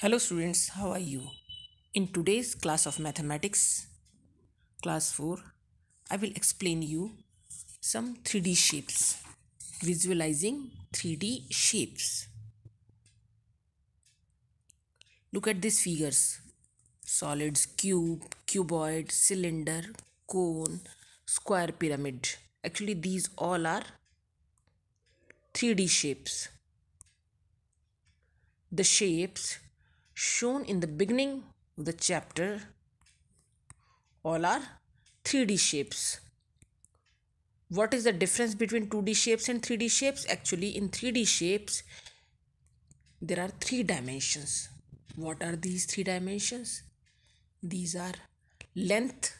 Hello students, how are you? In today's class of mathematics, class 4, I will explain you some 3D shapes, visualizing 3D shapes. Look at these figures, solids, cube, cuboid, cylinder, cone, square pyramid. Actually, these all are 3D shapes. The shapes shown in the beginning of the chapter all are 3D shapes. What is the difference between 2D shapes and 3D shapes? Actually, in 3D shapes, there are three dimensions. What are these three dimensions? These are length,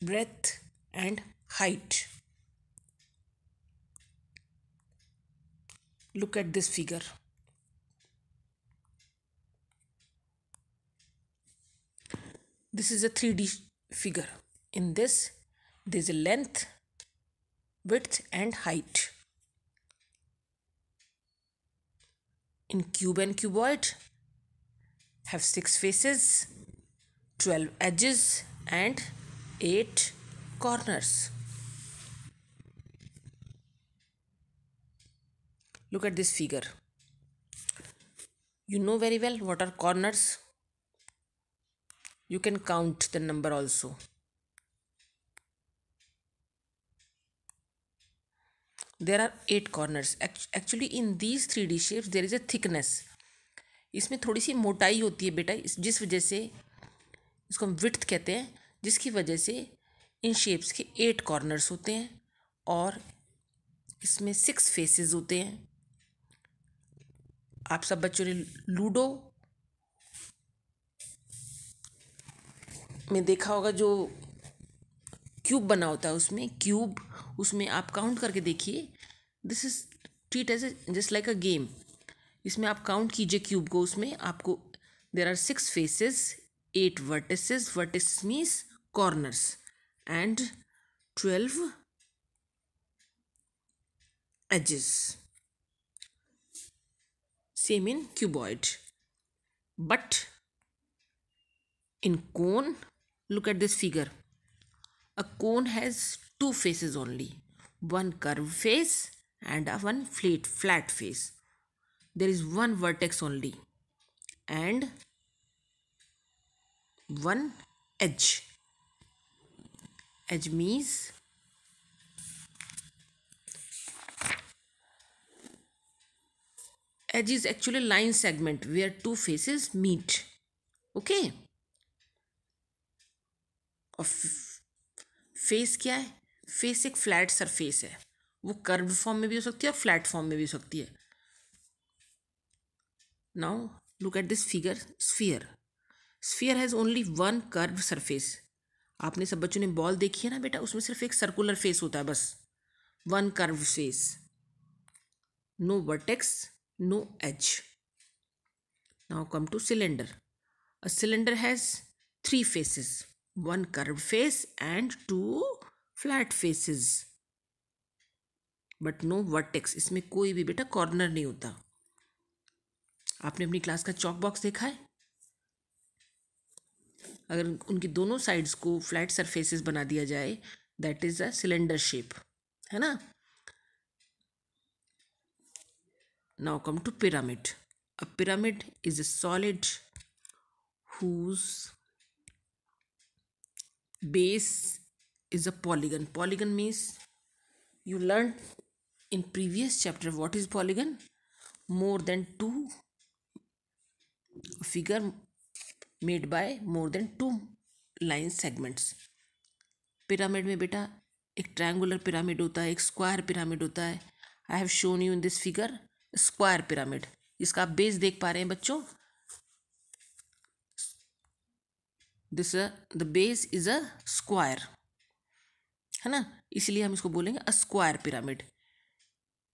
breadth, and height. Look at this figure. this is a 3d figure in this there is a length width and height in cube and cuboid have six faces 12 edges and 8 corners look at this figure you know very well what are corners you can count the number also there are eight corners actually in these 3d shapes there is a thickness इसमें थोड़ी सी मोटाई होती है बेटा जिस वजह से इसको हम विथ कहते हैं जिसकी वजह से इन शेप्स के एट कॉर्नर्स होते हैं और इसमें सिक्स फेसेस होते हैं आप सब बच्चों ने लूडो મે દેખા હોગા જો ક્યુબ બના હોતા હૈ ઉસમે ક્યુબ ઉસમે આપ કાઉન્ટ કરકે દેખીએ this is treat as just like a game ઇસમે આપ કાઉન્ટ કીજે ક્યુબ કો ઉસમે આપકો there are 6 faces 8 vertices what is means corners and 12 edges same in cuboid but in cone Look at this figure. A cone has two faces only one curved face and a one flat, flat face. There is one vertex only and one edge. Edge means edge is actually line segment where two faces meet okay और face क्या है face एक flat surface है वो curve form में भी हो सकती है और फ्लैट फॉर्म में भी हो सकती है now look at this figure sphere sphere has only one curve surface आपने सब बच्चों ने बॉल देखी है ना बेटा उसमें सिर्फ एक सर्कुलर फेस होता है बस one curve face no vertex no edge now come to cylinder a cylinder has three faces one curved face and two flat faces but no vertex इसमें कोई भी बेटा कॉर्नर नहीं होता आपने अपनी क्लास का चॉक बॉक्स देखा है अगर उनकी दोनों साइड्स को फ्लैट सरफेसेस बना दिया जाए that is a cylinder shape है ना now come to pyramid a pyramid is a solid whose base is a polygon polygon means you learned in previous chapter what is polygon more than two figure made by more than two line segments pyramid mein beta ek triangular pyramid hota hai ek square pyramid hota hai i have shown you in this figure square pyramid इसका आप base देख पा रहे हैं बच्चों this the base is a square है ना इसलिए हम इसको बोलेंगे अ स्क्वायर पिरामिड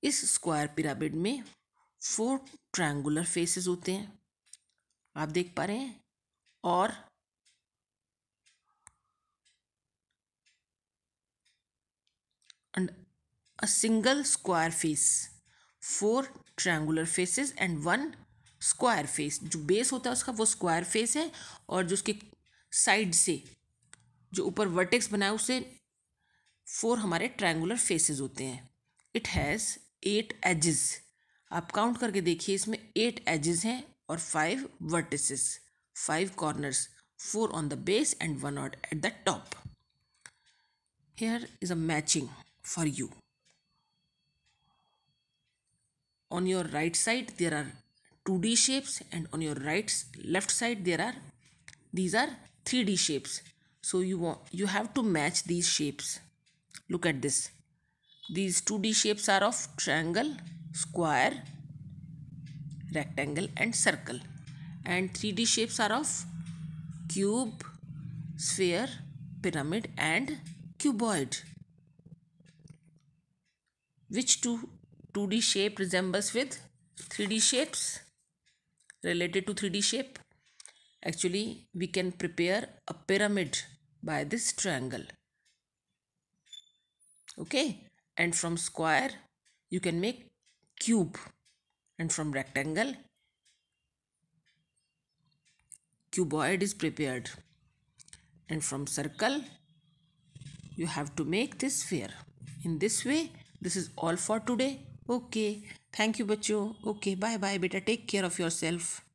इस स्क्वायर पिरामिड में फोर ट्रायंगुलर फेसेस होते हैं आप देख पा रहे हैं और and a single square face four triangular faces and one square face जो बेस होता है उसका वो स्क्वायर फेस है और जो उसके साइड से जो ऊपर वर्टेक्स बना है फोर हमारे ट्रायंगुलर फेसेस होते हैं इट हैज़ एट एजेस आप काउंट करके देखिए इसमें एट एजेस हैं और five vertices five corners four on the base and one out at the top here is a matching for you on your right side there are two D shapes and on your right left side there are these are 3D shapes. So you want, you have to match these shapes. Look at this. These 2D shapes are of triangle, square, rectangle and circle. And 3D shapes are of cube, sphere, pyramid and cuboid. Which two 2D shape resembles with 3D shapes? Related to 3D shape? Actually, we can prepare a pyramid by this triangle. Okay, and from square, you can make cube and from rectangle, cuboid is prepared and from circle, you have to make this sphere. In this way, this is all for today. Okay. Thank you, bacho. Okay. Bye bye, beta. Take care of yourself.